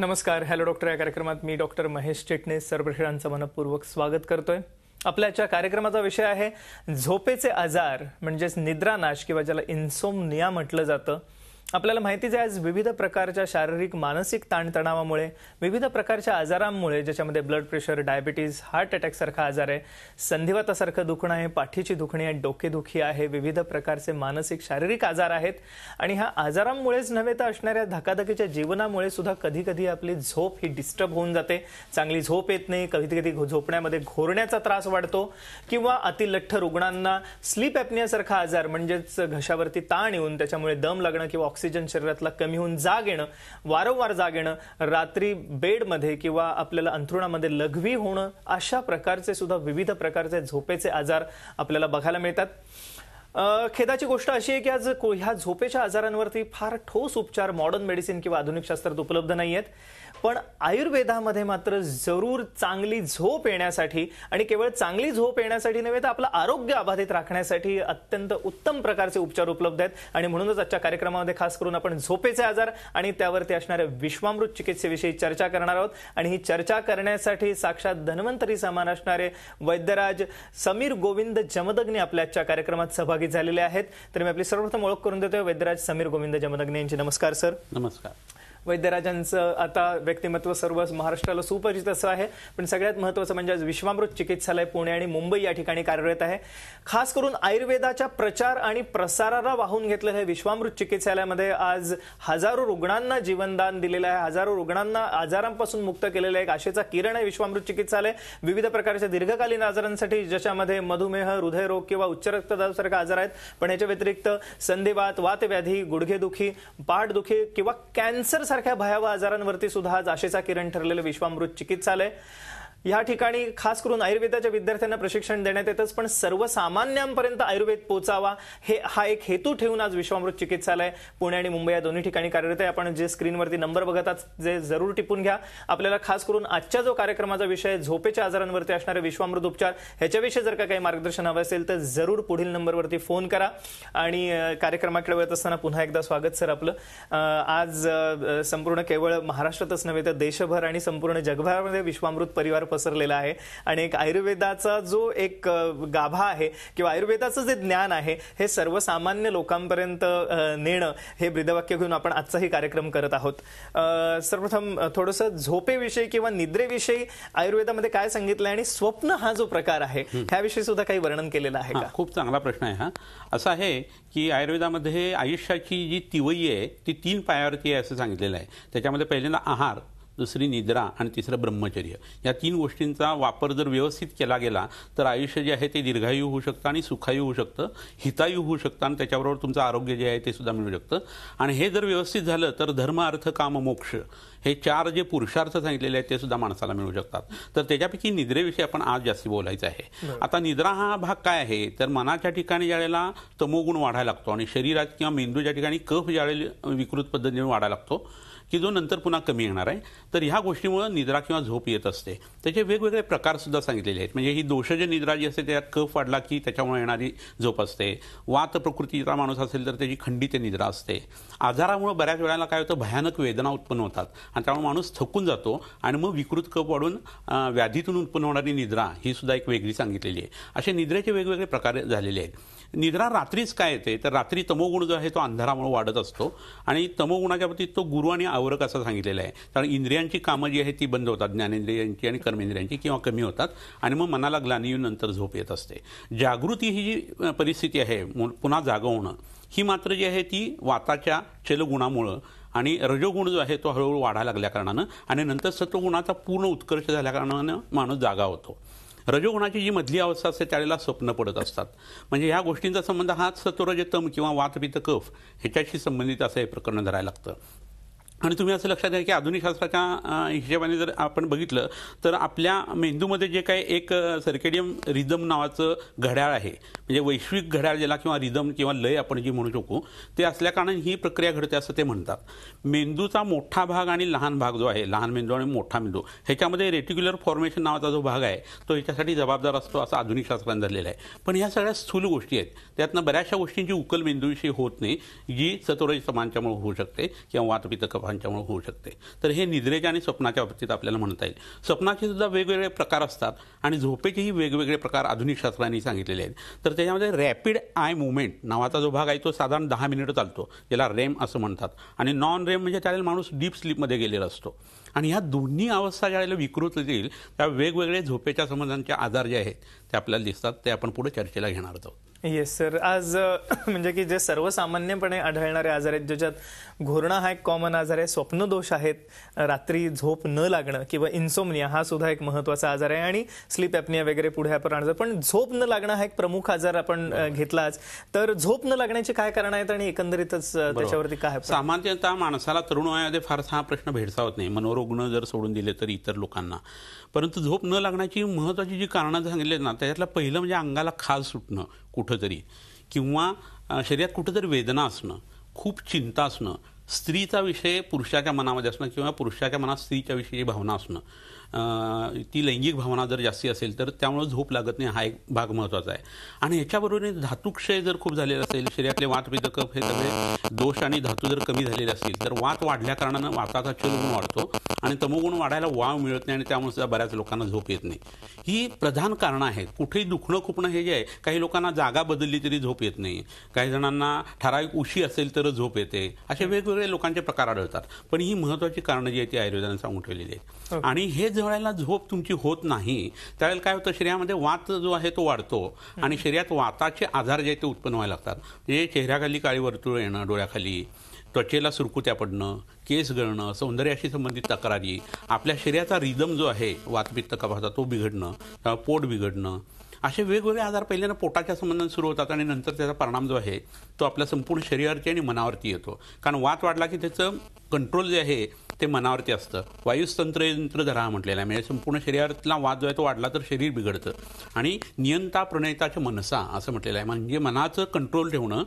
नमस्कार hello doctor या कार्यक्रमात मी डॉक्टर महेश चिटणीस सर्वश्रांचं मनपूर्वक स्वागत करतोय आपल्याच्या कार्यक्रमाचा विषय आहे झोपेचे आजार म्हणजेच निद्रानाश किंवा ज्याला इन्सोमनिया म्हटलं जातं आपल्याला माहितीच आहे आज विविध प्रकारच्या शारीरिक मानसिक ताणतणावामुळे विविध प्रकारच्या आजारांमुळे ज्याच्यामध्ये ब्लड प्रेशर डायबिटीज हार्ट अटॅकसारखा आजार आहे संधिवातासारखं दुखणं आहे पाठीची दुखणी आहे डोकेदुखी आहे विविध प्रकारचे मानसिक शारीरिक आजार आहेत आणि ह्या आजारांमुळेच नव्हे तर असणाऱ्या धकाधकीच्या जीवनामुळे सुद्धा कधी कधी आपली झोप ही डिस्टर्ब होऊन जाते चांगली झोप येत नाही कधी कधी झोपण्यामध्ये घोरण्याचा त्रास वाढतो किंवा अतिलठ्ठ रुग्णांना स्लीप ॲपनियासारखा आजार म्हणजेच घशावरती ताण येऊन त्याच्यामुळे दम लागणं किंवा ऑक्सिजन शरीरातला कमी होऊन जाग येणं वारंवार जाग येणं रात्री बेडमध्ये किंवा आपल्याला अंथरुणामध्ये लघवी होणं अशा प्रकारचे सुद्धा विविध प्रकारचे झोपेचे आजार आपल्याला बघायला मिळतात खेदाची गोष्ट अशी आहे की आज ह्या झोपेच्या आजारांवरती फार ठोस उपचार मॉडर्न मेडिसिन किंवा आधुनिक शास्त्रात उपलब्ध नाही आहेत पण आयुर्वेदामध्ये मात्र जरूर चांगली झोप येण्यासाठी आणि केवळ चांगली झोप येण्यासाठी नव्हे तर आपलं आरोग्य अबाधित राखण्यासाठी अत्यंत उत्तम प्रकारचे उपचार उपलब्ध आहेत आणि म्हणूनच आजच्या कार्यक्रमामध्ये खास करून आपण झोपेचे आजार आणि त्यावरती असणाऱ्या विश्वामृत चिकित्सेविषयी चर्चा करणार आहोत आणि ही चर्चा करण्यासाठी साक्षात धन्वंतरी समान असणारे वैद्यराज समीर गोविंद जमदग्नी आपल्या आजच्या कार्यक्रमात सहभागी झालेले आहेत तर मी आपली सर्वप्रथम ओळख करून देतोय वैद्यराज समीर गोविंद जमदग्नी यांची नमस्कार सर नमस्कार वैद्यराजांचं आता व्यक्तिमत्व सर्वच महाराष्ट्राला सुपरिचित असं आहे पण सगळ्यात महत्त्वाचं म्हणजे आज विश्वामृत चिकित्सालय पुणे आणि मुंबई या ठिकाणी कार्यरत आहे खास करून आयुर्वेदाच्या प्रचार आणि प्रसाराला वाहून घेतलेलं हे विश्वामृत चिकित्सालयामध्ये आज हजारो रुग्णांना जीवनदान दिलेलं आहे हजारो रुग्णांना आजारांपासून मुक्त केलेलं आहे एक आशेचा किरण आहे विश्वामृत चिकित्सालय विविध प्रकारच्या दीर्घकालीन आजारांसाठी ज्याच्यामध्ये मधुमेह हृदयरोग किंवा उच्च रक्तदाबासारखे आजार आहेत पण याच्या व्यतिरिक्त संधिवात वातव्याधी गुडघेदुखी पाठदुखी किंवा कॅन्सर सारख्या भयावह आजारांवरती सुद्धा आज आशेचा किरण ठरलेलं विश्वामृत चिकित्सालय या ठिकाणी खास करून आयुर्वेदाच्या विद्यार्थ्यांना प्रशिक्षण देण्यात येतच पण सर्वसामान्यांपर्यंत आयुर्वेद पोचावा हे हा एक हेतू ठेवून आज विश्वामृत चिकित्सालय पुणे आणि मुंबई या दोन्ही ठिकाणी कार्यरत आहे आपण जे स्क्रीनवरती नंबर बघतात जे जरूर टिपून घ्या आपल्याला खास करून आजच्या जो कार्यक्रमाचा विषय झोपेच्या आजारांवरती असणारे विश्वामृत उपचार ह्याच्याविषयी जर का काही मार्गदर्शन हवं असेल तर जरूर पुढील नंबरवरती फोन करा आणि कार्यक्रमाकडे वेळ असताना पुन्हा एकदा स्वागत सर आपलं आज संपूर्ण केवळ महाराष्ट्रातच नव्हे तर देशभर आणि संपूर्ण जगभरामध्ये विश्वामृत परिवार पसरलेला आहे आणि एक आयुर्वेदाचा जो एक गाभा आहे किंवा आयुर्वेदाचं जे ज्ञान आहे हे सर्वसामान्य लोकांपर्यंत नेणं हे ब्रिदवाक्य घेऊन आपण आजचाही कार्यक्रम करत आहोत सर्वप्रथम थोडस झोपेविषयी किंवा निद्रेविषयी आयुर्वेदामध्ये काय सांगितलं आणि स्वप्न हा जो प्रकार आहे ह्याविषयी सुद्धा काही वर्णन केलेलं आहे का खूप चांगला प्रश्न आहे हा असा आहे की आयुर्वेदामध्ये आयुष्याची जी तिवई आहे ती तीन पायावरती आहे असं सांगितलेलं आहे त्याच्यामध्ये पहिल्यांदा आहार दुसरी निद्रा आणि तिसरं ब्रह्मचर्य या तीन गोष्टींचा वापर जर व्यवस्थित केला गेला तर आयुष्य जे आहे ते दीर्घायू होऊ शकतं आणि सुखायू होऊ शकतं हितायू होऊ शकतं आणि त्याच्याबरोबर तुमचं आरोग्य जे आहे ते सुद्धा मिळू शकतं आणि हे जर व्यवस्थित झालं तर धर्म अर्थ काम मोक्ष हे चार जे पुरुषार्थ सांगितलेले आहेत ते सुद्धा माणसाला मिळू शकतात तर त्याच्यापैकी निद्रेविषयी आपण आज जास्त बोलायचं आहे आता निद्रा हा भाग काय आहे तर मनाच्या ठिकाणी ज्यावेळेला तमोगुण वाढायला लागतो आणि शरीरात किंवा मेंदूच्या ठिकाणी कफ ज्यावेळेला विकृत पद्धतीने वाढायला लागतो की जो नंतर पुन्हा कमी येणार आहे तर ह्या गोष्टीमुळं निद्रा किंवा झोप येत असते त्याचे वेगवेगळे प्रकार सुद्धा सांगितलेले आहेत म्हणजे ही जे निद्रा जी असते त्यात कफ वाढला की त्याच्यामुळे येणारी झोप असते वात प्रकृतीचा माणूस असेल तर त्याची ते निद्रा असते आजारामुळे बऱ्याच वेळेला काय होतं भयानक वेदना उत्पन्न होतात आणि त्यामुळे माणूस थकून जातो आणि मग विकृत कप वाढून व्याधीतून उत्पन्न होणारी निद्रा ही सुद्धा एक वेगळी सांगितलेली आहे असे निद्रेचे वेगवेगळे प्रकार झालेले आहेत निद्रा रात्रीच काय येते तर रात्री तमोगुण जो आहे तो अंधारामुळे वाढत असतो आणि तमोगुणाच्या बाबतीत तो गुरु आणि आवरक असं सांगितलेला आहे कारण इंद्रियांची कामं जी आहे ती बंद होतात ज्ञानेंद्रियांची आणि कर्मेंद्रियांची किंवा कमी होतात आणि मग मनाला ग्लानी नंतर झोप येत असते जागृती ही जी परिस्थिती आहे पुन्हा जागवणं ही मात्र जी आहे ती वाताच्या चलगुणामुळं आणि रजोगुण जो आहे तो हळूहळू वाढायला लागल्या कारणानं आणि नंतर सत्वगुणाचा पूर्ण उत्कर्ष झाल्या कारणानं माणूस जागा होतो रजोगुणाची जी मधली अवस्था असते त्यावेळेला स्वप्न पडत असतात म्हणजे ह्या गोष्टींचा संबंध हा सतोरजतम किंवा वातपित कफ ह्याच्याशी संबंधित असं हे प्रकरण धरायला लागतं आणि तुम्ही असं लक्षात घ्या की आधुनिक शास्त्राच्या हिशेबाने जर आपण बघितलं तर आपल्या मेंदूमध्ये जे काही एक सर्केडियम रिदम नावाचं घड्याळ आहे म्हणजे वैश्विक घड्याळ ज्याला किंवा रिदम किंवा लय आपण जी म्हणू शकू ते असल्याकारणाने ही प्रक्रिया घडते असं ते म्हणतात मेंदूचा मोठा भाग आणि लहान भाग जो आहे लहान मेंदू आणि मोठा मेंदू ह्याच्यामध्ये रेटिक्युलर फॉर्मेशन नावाचा जो भाग आहे तो ह्याच्यासाठी जबाबदार असतो असं आधुनिक शास्त्राने धरलेला आहे पण ह्या सगळ्या स्थूल गोष्टी आहेत त्यातनं बऱ्याचशा गोष्टींची उकल मेंदूविषयी होत नाही जी सतोरज समांच्यामुळे होऊ शकते किंवा वातपितक अभांच्यामुळे होऊ शकते तर हे निद्रेच्या आणि स्वप्नाच्या बाबतीत आपल्याला म्हणता येईल स्वप्नाचे सुद्धा वेगवेगळे प्रकार असतात आणि झोपेचेही वेगवेगळे प्रकार आधुनिक शास्त्रांनी सांगितलेले आहेत तर त्याच्यामध्ये रॅपिड आय मुवमेंट नावाचा जो भाग आहे तो साधारण दहा मिनिटं चालतो ज्याला रेम असं म्हणतात आणि नॉन रेम म्हणजे त्यावेळेला माणूस डीप स्लीपमध्ये गेलेला असतो आणि ह्या दोन्ही अवस्था वेळेला विकृत येईल त्या वेगवेगळे झोपेच्या संबंधांचे आजार जे आहेत ते आपल्याला दिसतात ते आपण पुढे चर्चेला घेणार आहोत येस सर आज म्हणजे की जे सर्वसामान्यपणे आढळणारे आजार आहेत ज्याच्यात घोरणा हा एक कॉमन आजार आहे स्वप्नदोष आहेत रात्री झोप न लागणं किंवा इन्सोमनिया हा सुद्धा एक महत्वाचा आजार आहे आणि स्लीप ॲपनिया वगैरे पुढे आपण पण झोप न लागणं हा एक प्रमुख आजार आपण घेतलाच तर झोप न लागण्याचे काय कारण आहेत आणि एकंदरीतच त्याच्यावरती काय सामान्यतः माणसाला तरुण वयामध्ये फारसा हा प्रश्न भेडसावत नाही मनोरुग्ण जर सोडून दिले तर इतर लोकांना परंतु झोप न लागण्याची महत्वाची जी कारणं सांगितली ना त्याच्यातलं पहिलं म्हणजे अंगाला खाज सुटणं कुठंतरी किंवा शरीरात कुठंतरी वेदना असणं खूप चिंता असणं स्त्रीचा विषय पुरुषाच्या मनामध्ये असणं किंवा पुरुषाच्या मनात स्त्रीच्या विषयी भावना असणं ती लैंगिक भावना जर जास्ती असेल तर त्यामुळे झोप लागत नाही हा एक भाग महत्वाचा आहे आणि याच्याबरोबर धातुक्षय जर खूप झालेला असेल शरीरातले वातपेदकप हे सगळे दोष आणि धातू जर कमी झालेले असतील तर वात वाढल्या कारणानं वाताचा गुण वाढतो आणि तमोगुण वाढायला वाव मिळत नाही आणि त्यामुळे सुद्धा बऱ्याच लोकांना झोप येत नाही ही प्रधान कारणं आहेत कुठेही दुखणं खुपणं हे जे आहे काही लोकांना जागा बदलली तरी झोप येत नाही काही जणांना ठराविक उशी असेल तर झोप येते असे वेगवेगळे लोकांचे प्रकार आढळतात पण ही महत्वाची कारणं जी आहेत ती आयुर्वेदाने सांगून ठेवलेली आहेत हो. आणि हे वेळेला झोप तुमची होत नाही त्यावेळेला काय होतं शरीरामध्ये वात जो आहे तो वाढतो आणि शरीरात वाताचे आधार जे ते उत्पन्न व्हायला लागतात म्हणजे चेहऱ्याखाली काळी वर्तुळ येणं डोळ्याखाली त्वचेला सुरकुत्या पडणं केस गळणं सौंदर्याशी संबंधित तक्रारी आपल्या शरीराचा रिदम जो आहे वातपित्त कपाचा तो बिघडणं पोट बिघडणं असे वेगवेगळे आजार पहिल्यांदा पोटाच्या संबंधाने सुरू होतात आणि नंतर त्याचा परिणाम जो आहे तो आपल्या संपूर्ण शरीरावरती आणि मनावरती येतो कारण वात वाढला की त्याचं कंट्रोल जे आहे ते मनावरती असतं वायुस्तंत्र यंत्र धरा म्हटलेला आहे म्हणजे संपूर्ण शरीरातला वाद जो आहे तो वाढला तर शरीर बिघडतं आणि नियंता प्रणयताच्या मनसा असं म्हटलेलं आहे म्हणजे मनाचं कंट्रोल ठेवणं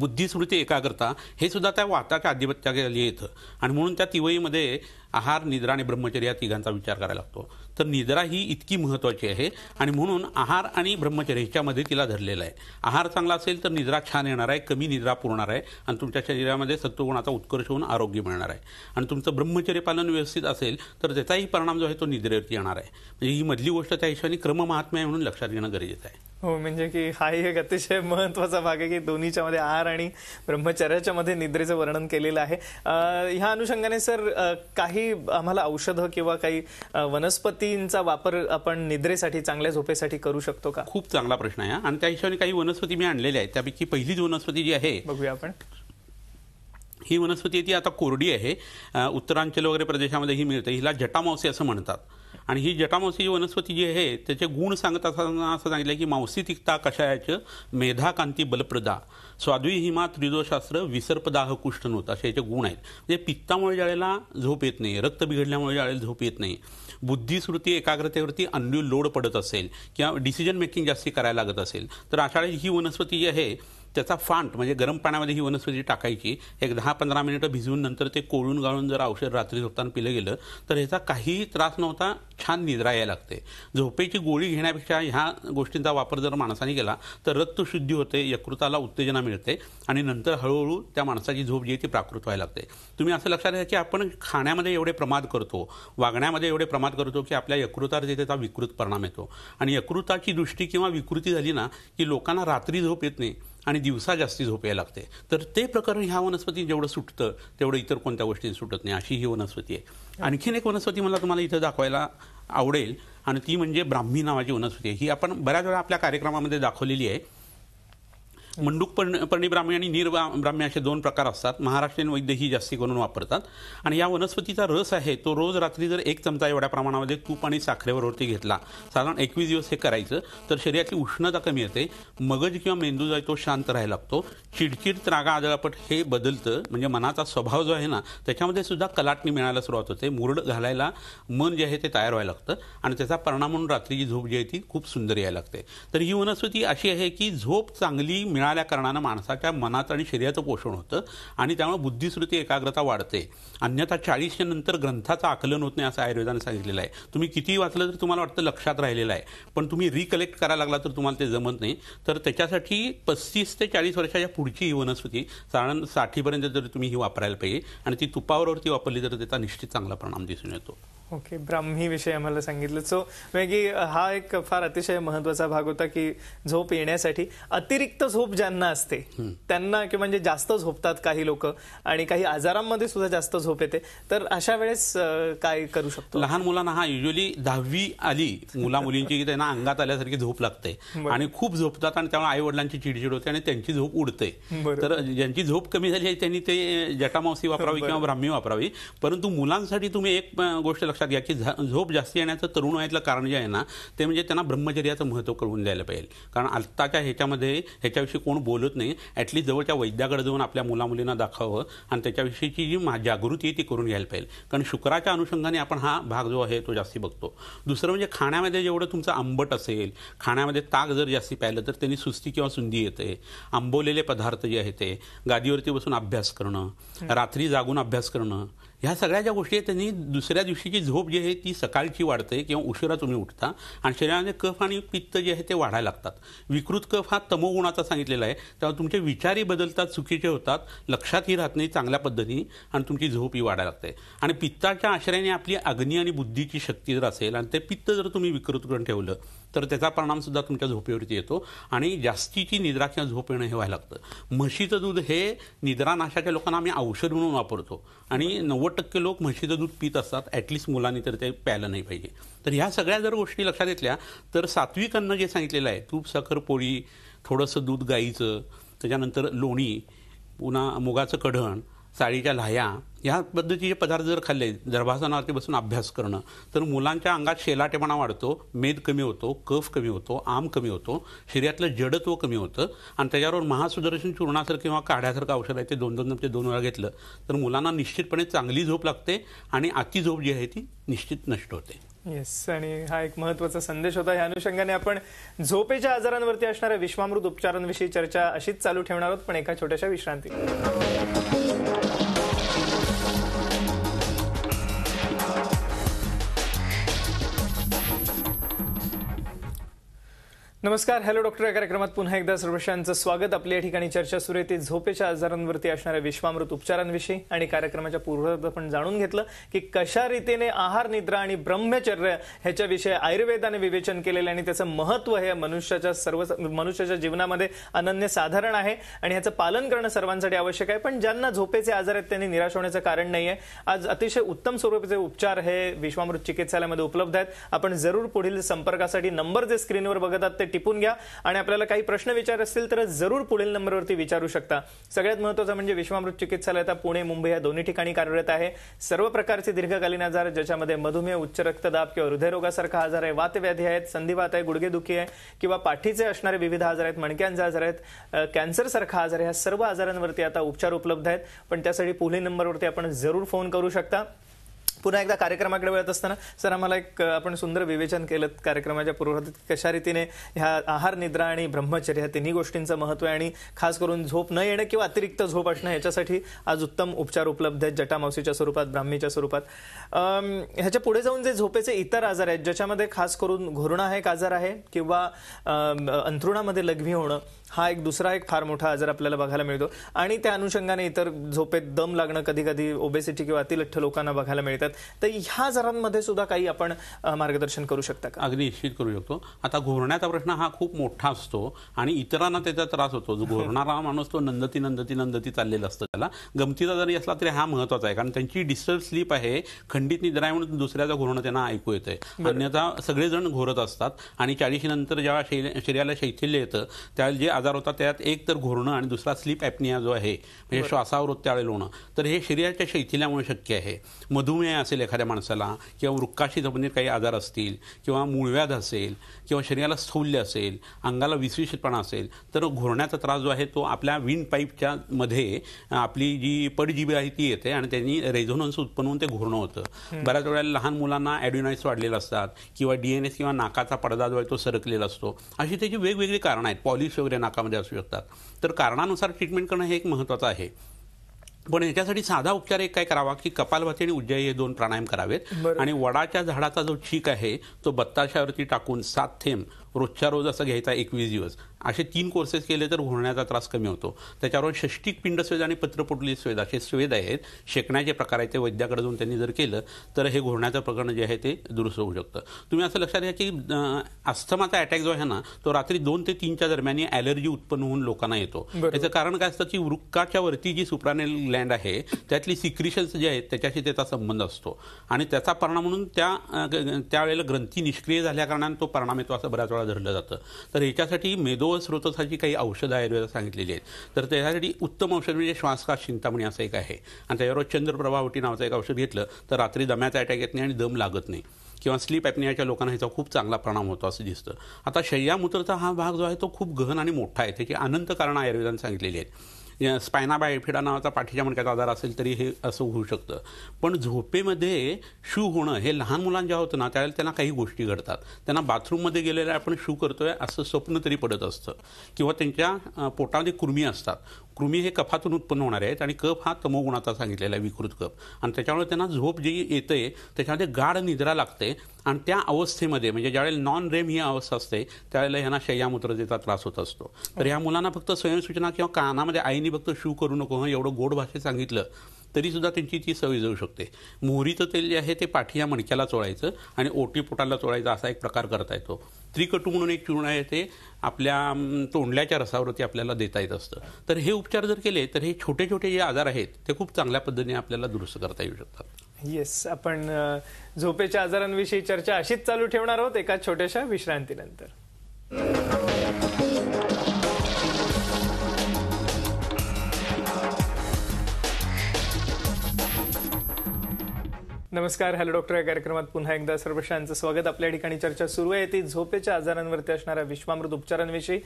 बुद्धिस्मृती एकाग्रता हे सुद्धा त्या वाताच्या आधिपत्याखाली येतं आणि म्हणून त्या तिवईमध्ये आहार निद्रा आणि ब्रह्मचर्य या तिघांचा विचार करायला लागतो तर निद्रा ही इतकी महत्त्वाची आहे आणि म्हणून आहार आणि ब्रह्मचर्य ह्याच्यामध्ये तिला धरलेलं आहे आहार चांगला असेल तर निद्रा छान येणार आहे कमी निद्रा पुरणार आहे आणि तुमच्या शरीरामध्ये सत्वगुणाचा उत्कर्ष होऊन आरोग्य मिळणार आहे आणि तुमचं ब्रह्मचर्य पालन व्यवस्थित असेल तर त्याचाही परिणाम जो आहे तो निद्रेवरती येणार आहे म्हणजे ही मधली गोष्ट त्या हिशोबाने क्रममहात्म्य आहे म्हणून लक्षात घेणं गरजेचं आहे हो म्हणजे की हा एक अतिशय महत्वाचा भाग आहे की दोन्हीच्या मध्ये आहार आणि ब्रह्मचर्याच्या मध्ये निद्रेचं वर्णन केलेलं आहे ह्या अनुषंगाने सर काही काही आम्हाला औषध किंवा काही वनस्पतींचा वापर आपण निद्रेसाठी चांगल्या झोपेसाठी करू शकतो का खूप चांगला प्रश्न आहे आणि त्या हिशोबाने काही वनस्पती मी आणलेल्या आहेत त्यापैकी पहिली वनस्पती जी आहे बघूया आपण ही वनस्पती ती आता कोरडी आहे उत्तरांचल वगैरे प्रदेशामध्ये ही मिळते हिला जटामावसी असं म्हणतात आणि ही जटामावसी वनस्पती जी आहे त्याचे गुण सांगत असताना असं सांगितलं की मावसी तिक्ता कषायाचं मेधा कांती बलप्रदा स्वादुई हिमा त्रिदोशास्त्र विसर्पदाह कुष्ठनोत असे याचे गुण आहेत म्हणजे पित्तामुळे ज्यावेळेला झोप येत नाही रक्त बिघडल्यामुळे ज्यावेळेला झोप येत नाही बुद्धिश्रुती एकाग्रतेवरती अन्य लोड पडत असेल किंवा डिसिजन मेकिंग जास्ती करायला लागत असेल तर अशा ही वनस्पती जी आहे त्याचा फांट म्हणजे गरम पाण्यामध्ये ही वनस्पती टाकायची एक दहा पंधरा मिनिटं भिजवून नंतर ते कोळून गाळून जर औषध रात्री झोपताना पिलं गेलं तर ह्याचा काहीही त्रास नव्हता छान निद्रा यायला लागते झोपेची गोळी घेण्यापेक्षा ह्या गोष्टींचा वापर जर माणसाने केला तर शुद्धी होते यकृताला उत्तेजना मिळते आणि नंतर हळूहळू त्या माणसाची झोप जी आहे ती प्राकृत व्हायला लागते तुम्ही असं लक्षात घ्या की आपण खाण्यामध्ये एवढे प्रमाद करतो वागण्यामध्ये एवढे प्रमाद करतो की आपल्या यकृतावर त्याचा विकृत परिणाम येतो आणि यकृताची दृष्टी किंवा विकृती झाली ना की लोकांना रात्री झोप येत नाही आणि दिवसा जास्ती झोपायला लागते तर ते प्रकरण ह्या वनस्पती जेवढं सुटतं तेवढं इतर कोणत्या गोष्टी सुटत नाही अशी ही वनस्पती आहे आणखीन एक वनस्पती मला तुम्हाला इथं दाखवायला आवडेल आणि ती म्हणजे ब्राह्मी नावाची वनस्पती आहे ही आपण बऱ्याच वेळा आपल्या कार्यक्रमामध्ये दाखवलेली आहे मंडूक पण पर्णी ब्राह्मी आणि नीर ब्राह्मी असे दोन प्रकार असतात महाराष्ट्रीयन वैद्य ही जास्ती करून वापरतात आणि या वनस्पतीचा रस आहे तो रोज रात्री जर एक चमचा एवढ्या प्रमाणामध्ये तूप आणि साखरेवरती घेतला साधारण एकवीस दिवस हे करायचं तर शरीरातली उष्णता कमी येते मगज किंवा मेंदू जो आहे तो शांत राहायला लागतो चिडचिड त्रागा आदळापट हे बदलतं म्हणजे मनाचा स्वभाव जो आहे ना त्याच्यामध्ये सुद्धा कलाटणी मिळायला सुरुवात होते मुरड घालायला मन जे आहे ते तयार व्हायला लागतं आणि त्याचा परिणाम म्हणून रात्रीची झोप जी आहे ती खूप सुंदर यायला लागते तर ही वनस्पती अशी आहे की झोप चांगली मिळाल्या कारणानं माणसाच्या मनाचं आणि शरीराचं पोषण होतं आणि त्यामुळे बुद्धिस्मृती एकाग्रता वाढते अन्यथा चाळीसच्या नंतर ग्रंथाचं आकलन होत नाही असं आयुर्वेदाने सांगितलेलं आहे तुम्ही कितीही वाचलं तर तुम्हाला वाटतं लक्षात राहिलेलं आहे पण तुम्ही रिकलेक्ट करायला लागला तर तुम्हाला ते जमत नाही तर त्याच्यासाठी पस्तीस ते चाळीस वर्षाच्या पुढची ही वनस्पती साधारण साठीपर्यंत जर तुम्ही ही वापरायला पाहिजे आणि ती तुपावरती वापरली तर त्याचा निश्चित चांगला परिणाम दिसून येतो ओके ब्राह्मी विषय आम्हाला सांगितलं सो म्हणजे हा एक फार अतिशय महत्वाचा भाग होता की झोप येण्यासाठी अतिरिक्त झोप ज्यांना असते त्यांना की म्हणजे जास्त झोपतात काही लोक आणि काही आजारांमध्ये सुद्धा जास्त झोप येते तर अशा वेळेस काय करू शकतो लहान मुलांना हा युजली दहावी आली मुला मुलींची की त्यांना अंगात आल्यासारखी झोप लागते आणि खूप झोपतात आणि त्यामुळे आई वडिलांची चिडचिड होते आणि त्यांची झोप उडते तर ज्यांची झोप कमी झाली आहे त्यांनी ते जटामावसी वापरावी किंवा ब्राह्मी वापरावी परंतु मुलांसाठी तुम्ही एक गोष्ट लक्षात घ्या की झोप जास्ती येण्याचं तरुण वयातलं कारण जे आहे ना ते म्हणजे त्यांना ब्रह्मचर्याचं महत्त्व कळवून द्यायला पाहिजे कारण आत्ताच्या ह्याच्यामध्ये ह्याच्याविषयी कोण बोलत नाही ॲटलीस्ट जवळच्या वैद्याकडे जाऊन आपल्या मुलामुलींना दाखवावं आणि त्याच्याविषयीची जी जागृती आहे ती करून घ्यायला पाहिजे कारण शुक्राच्या अनुषंगाने आपण हा भाग जो आहे तो जास्ती बघतो दुसरं म्हणजे खाण्यामध्ये जेवढं तुमचं आंबट असेल खाण्यामध्ये ताक जर जास्ती प्यायलं तर त्यांनी सुस्ती किंवा सुंदी येते आंबवलेले पदार्थ जे आहे ते गादीवरती बसून अभ्यास करणं रात्री जागून अभ्यास करणं ह्या सगळ्या ज्या गोष्टी आहेत त्यांनी दुसऱ्या दिवशीची झोप जी आहे ती सकाळची वाढते किंवा उशिरा तुम्ही उठता आणि शरीरामध्ये कफ आणि पित्त जे आहे ते वाढायला लागतात विकृत कफ हा तमोगुणाचा सांगितलेला आहे त्यामुळे तुमचे विचारही बदलतात चुकीचे होतात लक्षातही राहत नाही चांगल्या पद्धतीने आणि तुमची झोप ही वाढायला लागते आणि पित्ताच्या आश्रयाने आपली अग्नी आणि बुद्धीची शक्ती जर असेल आणि ते पित्त जर तुम्ही विकृत करून ठेवलं तर त्याचा परिणामसुद्धा तुमच्या झोपेवरती येतो आणि जास्तीची निद्रा किंवा झोप येणं हे व्हायला लागतं म्हशीचं दूध हे निद्रानाशाच्या लोकांना आम्ही औषध म्हणून वापरतो आणि नव्वद टक्के लोक म्हशीचं दूध पित असतात ॲटलिस्ट मुलांनी तर ते प्यायला नाही पाहिजे तर ह्या सगळ्या जर गोष्टी लक्षात घेतल्या तर सात्विक अन्न जे सांगितलेलं आहे तूप साखर पोळी थोडंसं दूध गाईचं त्याच्यानंतर लोणी पुन्हा मुगाचं कढण साळीच्या लाह्या ह्या पद्धतीचे पदार्थ जर खाल्ले गर्भासनावरती बसून अभ्यास करणं तर मुलांच्या अंगात शेलाटेपणा वाढतो मेद कमी होतो कफ कमी होतो आम कमी होतो शरीरातलं जडत्व कमी होतं आणि त्याच्यावर महासुदर्शन चूर्णासारखं किंवा काढ्यासारखं औषध आहे ते दोन दोन ते दोन वेळा घेतलं तर मुलांना निश्चितपणे चांगली झोप लागते आणि अति झोप जी आहे ती निश्चित नष्ट होते येस आणि हा एक महत्वाचा संदेश होता या अनुषंगाने आपण झोपेच्या आजारांवरती असणाऱ्या विश्वामृत उपचारांविषयी चर्चा अशीच चालू ठेवणार आहोत पण एका छोट्याशा विश्रांती नमस्कार हॅलो डॉक्टर या कार्यक्रमात पुन्हा एकदा सर्वशांचं स्वागत आपल्या ठिकाणी चर्चा सुरू येते झोपेच्या आजारांवरती असणाऱ्या विश्वामृत उपचारांविषयी आणि कार्यक्रमाच्या पूर्वार्ध आपण जाणून घेतलं की कशा रीतीने आहार निद्रा आणि ब्रह्मचर्य ह्याच्याविषयी आयुर्वेदाने विवेचन केलेलं आणि त्याचं महत्व हे मनुष्याच्या सर्व मनुष्याच्या जीवनामध्ये अनन्य साधारण आहे आणि ह्याचं पालन करणं सर्वांसाठी आवश्यक आहे पण ज्यांना झोपेचे आजार आहेत त्यांनी निराश होण्याचं कारण नाही आहे आज अतिशय उत्तम स्वरूपाचे उपचार हे विश्वामृत चिकित्सालयामध्ये उपलब्ध आहेत आपण जरूर पुढील संपर्कासाठी नंबर जे स्क्रीनवर बघतात ते टिपून घ्या आणि आपल्याला काही प्रश्न विचार असतील तर जरूर पुढील नंबरवरती विचारू शकता सगळ्यात महत्वाचं म्हणजे विश्वामृत चिकित्सालय आता पुणे मुंबई या दोन्ही ठिकाणी कार्यरत आहे सर्व प्रकारचे दीर्घकालीन आजार ज्याच्यामध्ये मधुमेह उच्च रक्तदाब किंवा हृदयरोगासारखा आजार आहे वातव्याधी आहेत संधिवात आहे गुडघेदुखी आहे किंवा पाठीचे असणारे विविध आजार आहेत मणक्यांचे आजार आहेत सारखा आजार आहे ह्या सर्व आजारांवरती आता उपचार उपलब्ध आहेत पण त्यासाठी पुढील नंबरवरती आपण जरूर फोन करू शकता पुन्हा एकदा कार्यक्रमाकडे वळत असताना सर आम्हाला एक आपण सुंदर विवेचन केलं कार्यक्रमाच्या पूर्वात कशा रीतीने ह्या आहार निद्रा आणि ब्रह्मचर्य ह्या तिन्ही गोष्टींचं महत्त्व आहे आणि खास करून झोप न येणं किंवा अतिरिक्त झोप असणं याच्यासाठी आज उत्तम उपचार उपलब्ध आहेत जटामावसीच्या स्वरूपात ब्राह्मीच्या स्वरूपात ह्याच्या पुढे जाऊन जे झोपेचे इतर आजार आहेत ज्याच्यामध्ये खास करून घोरणा हा एक आजार आहे किंवा अंथरुणामध्ये लघवी होणं हा एक दुसरा एक फार मोठा आजार आपल्याला बघायला मिळतो आणि त्या अनुषंगाने इतर झोपेत दम लागणं कधी कधी ओबेसिटी किंवा अतिलठ्ठ लोकांना बघायला मिळतात तर ह्या आजारांमध्ये सुद्धा काही आपण मार्गदर्शन करू शकता का अगदी निश्चित करू शकतो आता घोरण्याचा प्रश्न हा खूप मोठा असतो आणि इतरांना त्याचा त्रास होतो घोरणारा माणूस तो नंदती नंदती नंदती चाललेला असतो त्याला गमतीचा जरी असला तरी हा महत्वाचा आहे कारण त्यांची डिस्टर्ब स्लीप आहे खंडित निद्रा आहे म्हणून दुसऱ्याचं घोरणं त्यांना ऐकू येतं अन्यथा सगळेजण घोरत असतात आणि चाळीशी नंतर जेव्हा शरीराला शैथिल्य येतं त्या जे आजार होता त्यात एक तर घोरणं आणि दुसरा स्लीप ॲपनिया जो आहे म्हणजे श्वासावर उत्याळेल होणं तर हे शरीराच्या शैथिल्यामुळे शक्य आहे मधुमेह असेल एखाद्या माणसाला किंवा वृक्काशी संबंधित काही आजार असतील किंवा मूळव्याध असेल किंवा शरीराला स्थौल्य असेल अंगाला विश्विषितपणा असेल तर घोरण्याचा त्रास जो आहे तो आपल्या विंड पाईपच्या मध्ये आपली जी पडजीबी आहे ती येते आणि त्यांनी रेझोनन्स उत्पन्न होऊन ते घोरणं होतं बऱ्याच वेळेला लहान मुलांना ॲड्युनाईट्स वाढलेले असतात किंवा डी एन एस किंवा नाकाचा पडदा जो आहे तो सरकलेला असतो अशी त्याची वेगवेगळी कारणं आहेत पॉलिश वगैरे नाकामध्ये असू शकतात तर कारणानुसार ट्रीटमेंट करणं हे एक महत्त्वाचं आहे पण याच्यासाठी साधा उपचार एक काय करावा की कपालभाती आणि उज्जयी हे दोन प्राणायाम करावेत आणि वडाच्या झाडाचा जो चीक आहे तो बत्ताशावरती टाकून सात थेंब रोजच्या रोज असं घ्यायचा एकवीस दिवस असे तीन कोर्सेस केले तर घुरण्याचा त्रास कमी होतो त्याच्यावर षष्टिक पिंडस्वेद आणि पत्रपुटली स्वेद असे स्वेद आहेत शेकण्याचे प्रकार आहेत ते वैद्याकडे जाऊन त्यांनी जर केलं तर हे घुरण्याचं प्रकरण जे आहे ते दुरुस्त होऊ शकतं तुम्ही असं लक्षात घ्या की अस्थमाचा अटॅक जो आहे ना तो रात्री दोन ते तीनच्या दरम्यान ॲलर्जी उत्पन्न होऊन लोकांना येतो त्याचं कारण काय असतं की वृक्काच्या वरती जी सुप्रानेल लँड आहे त्यातली सिक्रिशन्स जे आहेत त्याच्याशी त्याचा संबंध असतो आणि त्याचा परिणाम म्हणून त्या त्यावेळेला ग्रंथी निष्क्रिय झाल्या तो परिणाम येतो असं बऱ्याच वेळा धरलं जातं तर याच्यासाठी मेदो स्रोतसाची काही औषधं आयुर्वेदात सांगितलेली आहेत तर त्यासाठी उत्तम औषध म्हणजे श्वासकाश चिंतामणी असं एक आहे आणि त्याच्यावर चंद्रप्रभावटी नावाचं एक औषध घेतलं तर रात्री दम्याचा अटॅक येत नाही आणि दम लागत नाही किंवा स्लीप ॲपनियाच्या लोकांना ह्याचा खूप चांगला परिणाम होतो असं दिसतं आता शय्यामूत्रचा हा भाग जो आहे तो खूप गहन आणि मोठा आहे त्याची अनंत कारणं आयुर्वेदानं सांगितलेली आहेत स्पायना बायफिडा नावाचा पाठीच्या मणक्याचा आजार असेल तरी हे असं होऊ शकतं पण झोपेमध्ये शू होणं हे लहान मुलांना होतं ना त्यावेळेला त्यांना काही गोष्टी घडतात त्यांना बाथरूममध्ये गेलेल्या आपण शू करतोय असं स्वप्न तरी पडत असतं किंवा त्यांच्या पोटामध्ये कुर्मी असतात कृमी हे कफातून उत्पन्न होणार आहेत आणि कफ हा तमोगुणाचा सांगितलेला आहे विकृत कफ आणि त्याच्यामुळे त्यांना झोप जी येते त्याच्यामध्ये गाढ निद्रा लागते आणि त्या अवस्थेमध्ये म्हणजे ज्यावेळेला नॉन रेम ही अवस्था असते त्यावेळेला ह्यांना शय्यामूत्रतेचा त्रास होत असतो तर ह्या मुलांना फक्त स्वयंसूचना किंवा कानामध्ये आईने फक्त शू करू नको एवढं गोड भाषेत सांगितलं तरी सुद्धा त्यांची ती सवय जाऊ शकते मोहरीचं तेल जे आहे ते पाठी मणक्याला चोळायचं आणि ओटी पोटाला चोळायचं असा एक प्रकार करता येतो त्रिकटू म्हणून एक चूर्ण आहे ते आपल्या तोंडल्याच्या रसावरती आपल्याला देता येत असतं तर हे उपचार जर केले तर हे छोटे छोटे जे आजार आहेत ते खूप चांगल्या पद्धतीने आपल्याला दुरुस्त करता येऊ शकतात येस आपण झोपेच्या आजारांविषयी चर्चा अशीच चालू ठेवणार आहोत एका छोट्याशा विश्रांतीनंतर नमस्कार हॅलो डॉक्टर या कार्यक्रमात पुन्हा एकदा सर्वशांचं स्वागत आपल्या ठिकाणी चर्चा सुरू आहे ती झोपेच्या आजारांवरती असणाऱ्या विश्वामृत उपचारांविषयी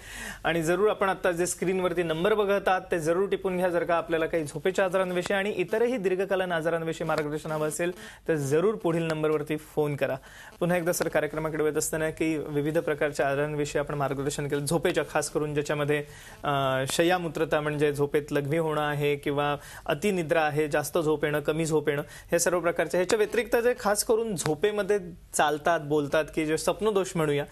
आणि जरूर आपण आता जे स्क्रीनवरती नंबर बघत आहात ते जरूर टिपून घ्या जर का आपल्याला काही झोपेच्या आजारांविषयी आणि इतरही दीर्घकालीन आजारांविषयी मार्गदर्शन हवं असेल तर जरूर पुढील नंबरवरती फोन करा पुन्हा एकदा सर कार्यक्रमाकडे येत असताना की विविध प्रकारच्या आजारांविषयी आपण मार्गदर्शन केलं झोपेच्या खास करून ज्याच्यामध्ये शय्यामूत्रता म्हणजे झोपेत लघवी होणं आहे किंवा अतिनिद्रा आहे जास्त झोप येणं कमी झोप येणं हे सर्व प्रकारच्या ह्याच्या त्याच्या व्यतिरिक्त जे खास करून झोपेमध्ये चालतात बोलतात की जे स्वप्नदोष म्हणूया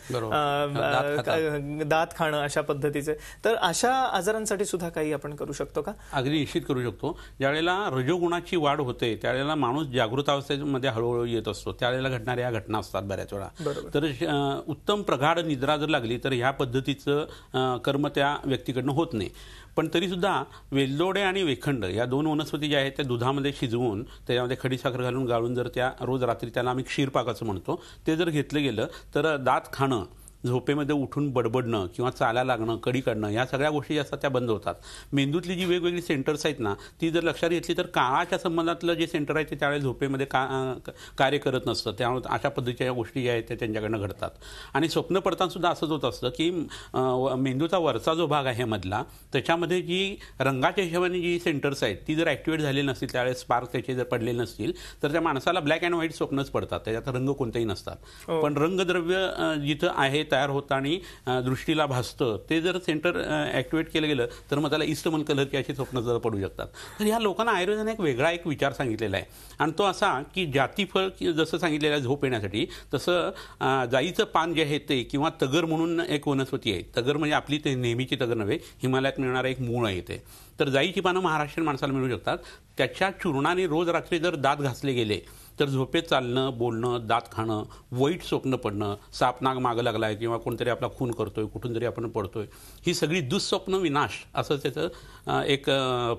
दात खाणं अशा पद्धतीचे तर अशा आजारांसाठी सुद्धा काही आपण करू शकतो का अगदी निश्चित करू शकतो ज्यावेळेला रजोगुणाची वाढ होते त्यावेळेला माणूस अवस्थेमध्ये हळूहळू येत असतो त्यावेळेला घडणाऱ्या घटना असतात बऱ्याच वेळा तर उत्तम प्रगाढ निद्रा जर लागली तर ह्या पद्धतीचं कर्म त्या व्यक्तीकडनं होत नाही पण तरीसुद्धा वेलदोडे आणि वेखंड या दोन वनस्पती ज्या आहेत त्या दुधामध्ये शिजवून त्याच्यामध्ये खडीसाखर घालून गाळून जर त्या रोज रात्री त्याला आम्ही क्षीरपाक असं म्हणतो ते जर घेतलं गेलं तर दात खाणं झोपेमध्ये उठून बडबडणं किंवा चाला लागणं कडी काढणं ह्या सगळ्या गोष्टी ज्या असतात त्या बंद होतात मेंदूतली जी वेगवेगळी सेंटर्स आहेत ना ती जर लक्षात घेतली तर काळाच्या संबंधातलं जे सेंटर आहे ते त्यावेळेस झोपेमध्ये का कार्य करत नसतं त्यामुळे अशा पद्धतीच्या गोष्टी ज्या आहेत त्या त्यांच्याकडनं घडतात आणि स्वप्न पडताना सुद्धा असंच होत असतं की मेंदूचा वरचा जो भाग आहे मधला त्याच्यामध्ये जी रंगाच्या हिशोबाने जी सेंटर्स आहेत ती जर ॲक्टिवेट झालेली नसतील त्यावेळेस स्पार्क त्याचे जर पडले नसतील तर त्या माणसाला ब्लॅक अँड व्हाईट स्वप्नच पडतात त्याच्यात रंग कोणतेही नसतात हो. पण रंगद्रव्य जिथं आहेत तयार होतं आणि दृष्टीला भासतं ते जर सेंटर ॲक्टिवेट केलं गेलं तर मग त्याला इस्टमन कलर की अशी स्वप्न जर पडू शकतात तर ह्या लोकांना आयुर्वेदाने एक वेगळा एक विचार सांगितलेला आहे आणि तो असा की जातीफळ जसं सांगितलेलं आहे झोप येण्यासाठी तसं जाईचं पान जे आहे ते किंवा तगर म्हणून एक वनस्पती आहे तगर म्हणजे आपली ते नेहमीची तगर नव्हे हिमालयात मिळणारं एक मूळ आहे ते तर जाईची पानं महाराष्ट्रीयन माणसाला मिळू शकतात त्याच्या चूर्णाने रोज रात्री जर दात घासले गेले तर झोपेत चालणं बोलणं दात खाणं वाईट स्वप्न पडणं साप मागं लागला लागलाय किंवा कोणतरी आपला खून करतोय कुठून तरी आपण पडतोय ही सगळी दुःस्वप्न विनाश असं त्याचं एक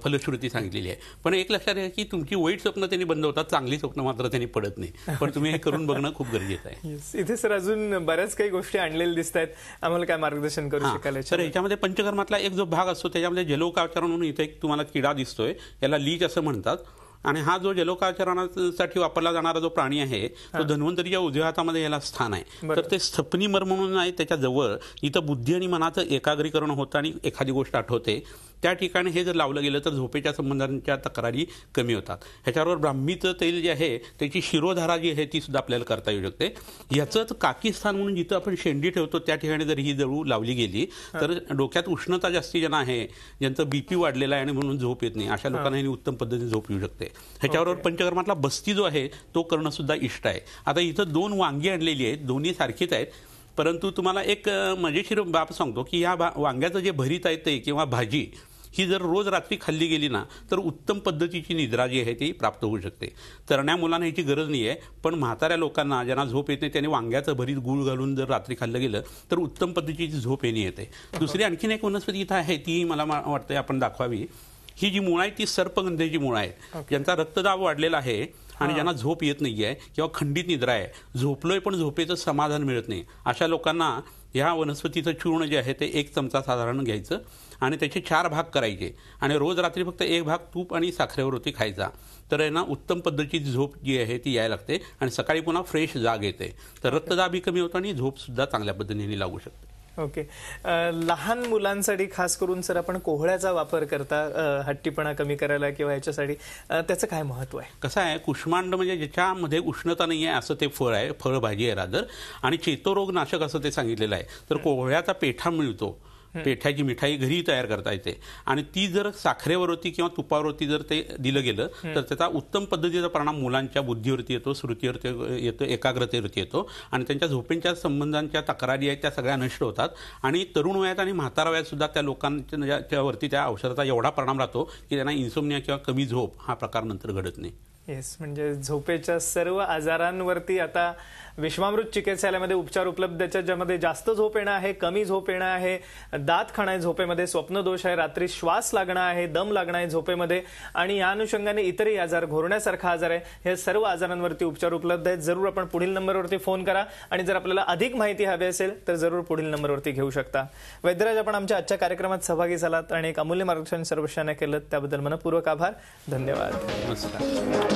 फलश्रुती सांगितलेली आहे पण एक लक्षात घ्या की तुमची वाईट स्वप्न त्यांनी बंद होतात चांगली स्वप्न मात्र त्यांनी पडत नाही पण तुम्ही हे करून बघणं खूप गरजेचं आहे इथे सर अजून बऱ्याच काही गोष्टी आणलेल्या दिसत आहेत आम्हाला काय मार्गदर्शन करू शकाल सर याच्यामध्ये पंचकर्मातला एक जो भाग असतो त्याच्यामध्ये जलोकाचार म्हणून इथे एक तुम्हाला किडा दिसतोय याला लीच असं म्हणतात आणि हा जो जलोकाचरणासाठी वापरला जाणारा जो प्राणी आहे तो धन्वंतरीच्या उजव्या हातामध्ये याला स्थान आहे तर ते स्थपनी मर म्हणून आहे त्याच्या जवळ इथं बुद्धी आणि मनाचं एकाग्रीकरण होतं आणि एखादी गोष्ट आठवते त्या ठिकाणी हे जर लावलं गेलं तर झोपेच्या संबंधांच्या तक्रारी कमी होतात ह्याच्याबरोबर ब्राह्मीचं तेल जे आहे त्याची शिरोधारा जी आहे ती सुद्धा आपल्याला करता येऊ शकते याचंच काकीस्थान म्हणून जिथं आपण शेंडी ठेवतो त्या ठिकाणी जर ही जळू लावली गेली तर डोक्यात उष्णता जास्ती ज्यांना आहे ज्यांचं बीपी वाढलेलं आहे आणि म्हणून झोप येत नाही अशा लोकांना ही उत्तम पद्धतीने झोप येऊ शकते ह्याच्याबरोबर पंचकर्मातला बस्ती जो आहे तो करणं सुद्धा इष्ट आहे आता इथं दोन वांगी आणलेली आहेत दोन्ही सारखीच आहेत परंतु तुम्हाला एक मजेशीर बाब सांगतो की या वांग्याचं जे भरीत आहे ते किंवा भाजी ही जर रोज रात्री खाल्ली गेली ना तर उत्तम पद्धतीची निद्रा जी आहे ती प्राप्त होऊ शकते तरण्या मुलांना याची गरज नाही आहे पण म्हाताऱ्या लोकांना ज्यांना झोप येत नाही त्याने वांग्याचं भरीत गुळ घालून जर रात्री खाल्लं गेलं तर उत्तम पद्धतीची झोप येणे येते दुसरी आणखीन एक वनस्पती इथं आहे ती मला वाटतं आपण दाखवावी ही जी मुळं आहे ती सर्पगंधेची मुळं आहे ज्यांचा रक्तदाब वाढलेला आहे आणि ज्यांना झोप येत नाही आहे किंवा खंडित निद्रा आहे झोपलोय पण झोपेचं समाधान मिळत नाही अशा लोकांना ह्या वनस्पतीचं चूर्ण जे आहे ते एक चमचा साधारण घ्यायचं आणि त्याचे चार भाग करायचे आणि रोज रात्री फक्त एक भाग तूप आणि साखरेवरती खायचा तर यांना उत्तम पद्धतीची झोप जी आहे ती यायला लागते आणि सकाळी पुन्हा फ्रेश जाग येते तर रक्तदाबी कमी होतो आणि झोपसुद्धा चांगल्या पद्धतीने लागू शकते ओके लहान मुलांसाठी खास करून सर आपण कोहळ्याचा वापर करता हट्टीपणा कमी करायला किंवा याच्यासाठी त्याचं काय महत्व आहे कसं आहे कुष्मांड म्हणजे ज्याच्यामध्ये उष्णता नाही आहे असं ते फळ आहे फळभाजी आहे रादर आणि चेतोरोगनाशक असं ते सांगितलेलं आहे तर कोहळ्याचा पेठा मिळतो पेठ्याची मिठाई घरी तयार करता येते आणि ती जर साखरेवरती किंवा तुपावरती जर ते दिलं गेलं तर त्याचा उत्तम पद्धतीचा परिणाम मुलांच्या बुद्धीवरती येतो स्मृतीवरती येतो एकाग्रतेवरती येतो आणि त्यांच्या झोपेंच्या संबंधांच्या तक्रारी आहेत त्या सगळ्या नष्ट होतात आणि तरुण वयात आणि म्हातारा वयात सुद्धा त्या लोकांच्यावरती त्या औषधाचा एवढा परिणाम राहतो की त्यांना इन्सोमनिया किंवा कमी झोप हा प्रकार नंतर घडत नाही येस म्हणजे झोपेच्या सर्व आजारांवरती आता विश्वामृत चिकित्सालयामध्ये उपचार उपलब्ध ज्यामध्ये जास्त झोप येणं आहे कमी झोप येणं आहे दात खाणं आहे झोपेमध्ये स्वप्नदोष आहे रात्री श्वास लागणं आहे दम लागणं आहे झोपेमध्ये आणि या अनुषंगाने इतरही आजार घोरण्यासारखा आजार आहे हे सर्व आजारांवरती उपचार उपलब्ध आहेत जरूर आपण पुढील नंबरवरती फोन करा आणि जर आपल्याला अधिक माहिती हवी असेल तर जरूर पुढील नंबरवरती घेऊ शकता वैद्यराज आपण आमच्या आजच्या कार्यक्रमात सहभागी झालात आणि एक अमूल्य मार्गदर्शन सर्वशांना केलं त्याबद्दल मनपूर्वक आभार धन्यवाद नमस्कार